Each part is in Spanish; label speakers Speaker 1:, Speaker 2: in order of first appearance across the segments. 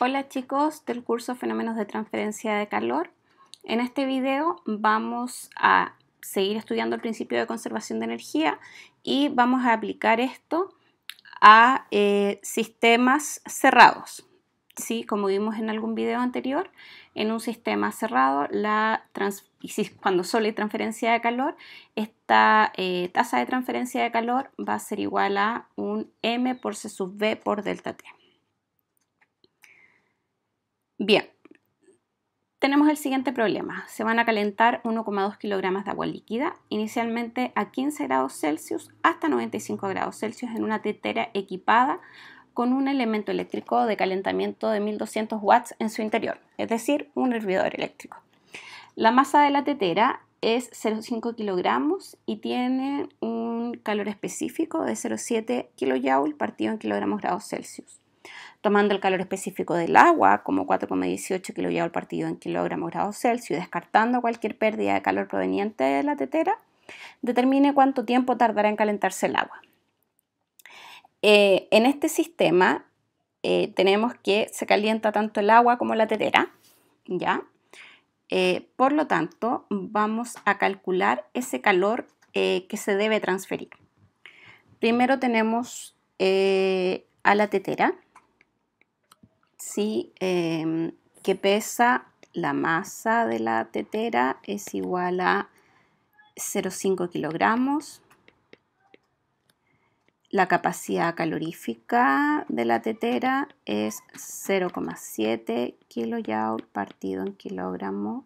Speaker 1: Hola chicos del curso Fenómenos de Transferencia de Calor. En este video vamos a seguir estudiando el principio de conservación de energía y vamos a aplicar esto a eh, sistemas cerrados. ¿Sí? Como vimos en algún video anterior, en un sistema cerrado, la cuando solo hay transferencia de calor, esta eh, tasa de transferencia de calor va a ser igual a un m por c sub b por delta t. Bien, tenemos el siguiente problema. Se van a calentar 1,2 kilogramos de agua líquida, inicialmente a 15 grados Celsius hasta 95 grados Celsius en una tetera equipada con un elemento eléctrico de calentamiento de 1200 watts en su interior, es decir, un hervidor eléctrico. La masa de la tetera es 0,5 kilogramos y tiene un calor específico de 0,7 kJ partido en kilogramos grados Celsius. Tomando el calor específico del agua, como 4,18 kJ partido en kilogramos grados Celsius, y descartando cualquier pérdida de calor proveniente de la tetera, determine cuánto tiempo tardará en calentarse el agua. Eh, en este sistema eh, tenemos que se calienta tanto el agua como la tetera, ¿ya? Eh, por lo tanto, vamos a calcular ese calor que se debe transferir. Primero tenemos a la tetera, si em, que pesa la masa de la tetera es igual a 0,5 kilogramos. La capacidad calorífica de la tetera es 0,7 kJ partido en kilogramo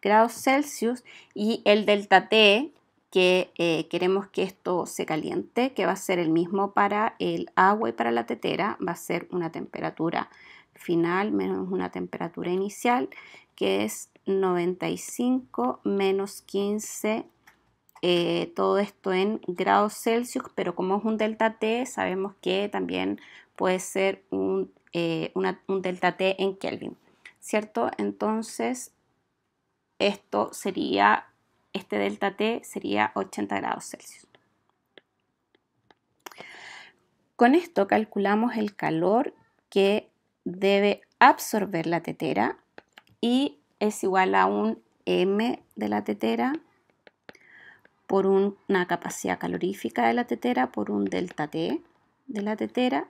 Speaker 1: grados Celsius y el delta T que eh, queremos que esto se caliente, que va a ser el mismo para el agua y para la tetera, va a ser una temperatura final menos una temperatura inicial, que es 95 menos 15 eh, todo esto en grados Celsius, pero como es un delta T, sabemos que también puede ser un, eh, un, delta T en Kelvin, ¿cierto? Entonces, esto sería, este delta T sería 80 grados Celsius. Con esto calculamos el calor que debe absorber la tetera y es igual a un M de la tetera por una capacidad calorífica de la tetera por un delta T de la tetera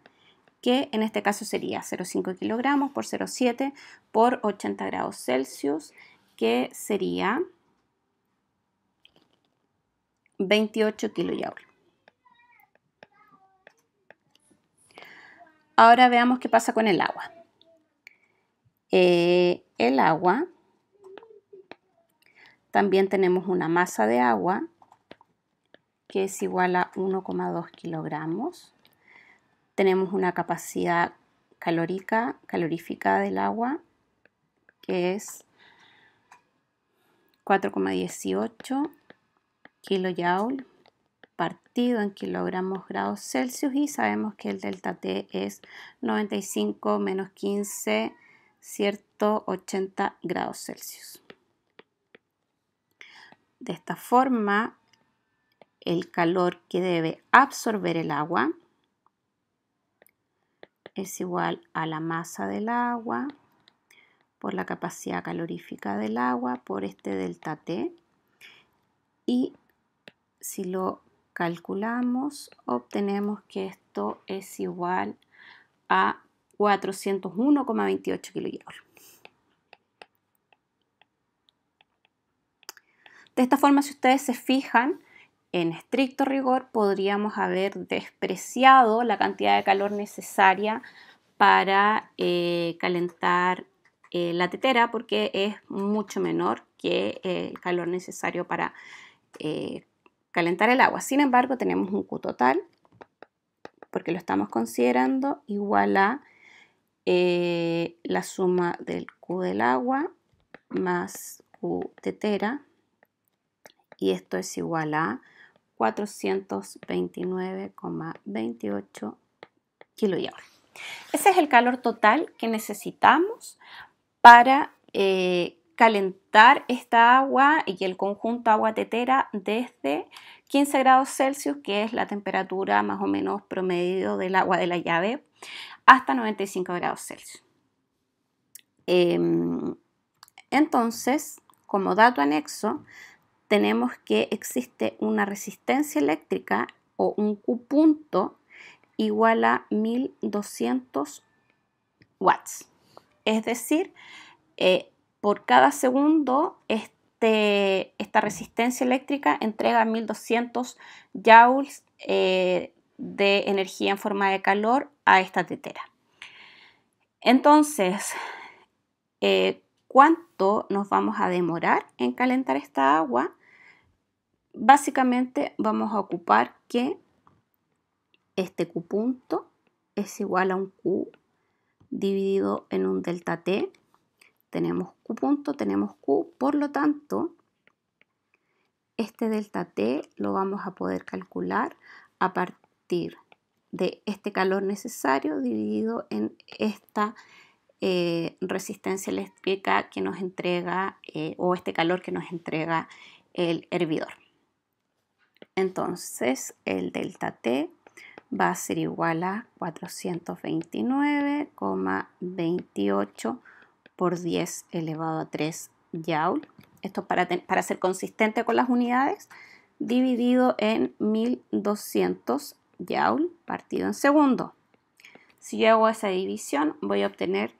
Speaker 1: que en este caso sería 0,5 kilogramos por 0,7 por 80 grados Celsius que sería 28 kilojoules. Ahora veamos qué pasa con el agua. Eh, el agua, también tenemos una masa de agua que es igual a 1,2 kilogramos. Tenemos una capacidad calórica, calorífica del agua que es 4,18 kilojoules partido en kilogramos grados Celsius y sabemos que el delta T es 95 menos 15, ¿cierto? 80 grados Celsius. De esta forma, el calor que debe absorber el agua es igual a la masa del agua por la capacidad calorífica del agua por este delta T y si lo calculamos, obtenemos que esto es igual a 401,28 kilojoules. De esta forma, si ustedes se fijan, en estricto rigor podríamos haber despreciado la cantidad de calor necesaria para eh, calentar eh, la tetera porque es mucho menor que el calor necesario para eh, calentar el agua. Sin embargo, tenemos un Q total, porque lo estamos considerando igual a eh, la suma del Q del agua más Q tetera, y esto es igual a 429,28 kJ. Ese es el calor total que necesitamos para eh, calentar esta agua y el conjunto agua tetera desde 15 grados Celsius, que es la temperatura más o menos promedio del agua de la llave, hasta 95 grados Celsius. Em, entonces, como dato anexo, tenemos que existe una resistencia eléctrica o un Q punto igual a 1200 watts. Es decir, eh, por cada segundo este, esta resistencia eléctrica entrega 1200 joules eh, de energía en forma de calor a esta tetera. Entonces, eh, ¿cuánto nos vamos a demorar en calentar esta agua? Básicamente vamos a ocupar que este Q punto es igual a un Q dividido en un delta T tenemos Q punto, tenemos Q, por lo tanto, este delta T lo vamos a poder calcular a partir de este calor necesario dividido en esta eh, resistencia eléctrica que nos entrega eh, o este calor que nos entrega el hervidor. Entonces el delta T va a ser igual a 429,28 por 10 elevado a 3 joule. Esto para, para ser consistente con las unidades, dividido en 1200 joule partido en segundo. Si yo hago esa división, voy a obtener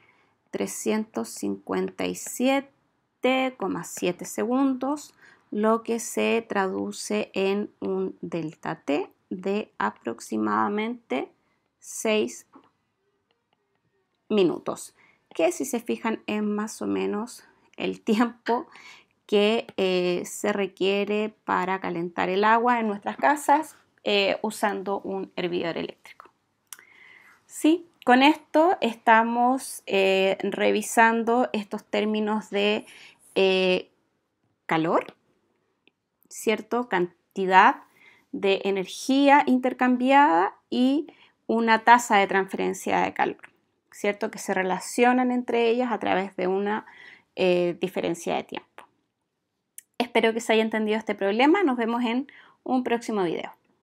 Speaker 1: 357,7 segundos, lo que se traduce en un delta T de aproximadamente 6 minutos que si se fijan es más o menos el tiempo que eh, se requiere para calentar el agua en nuestras casas eh, usando un hervidor eléctrico. ¿Sí? Con esto estamos eh, revisando estos términos de calor, ¿cierto? Cantidad de energía intercambiada y una tasa de transferencia de calor. ¿cierto? Que se relacionan entre ellas a través de una eh, diferencia de tiempo. Espero que se haya entendido este problema. Nos vemos en un próximo video.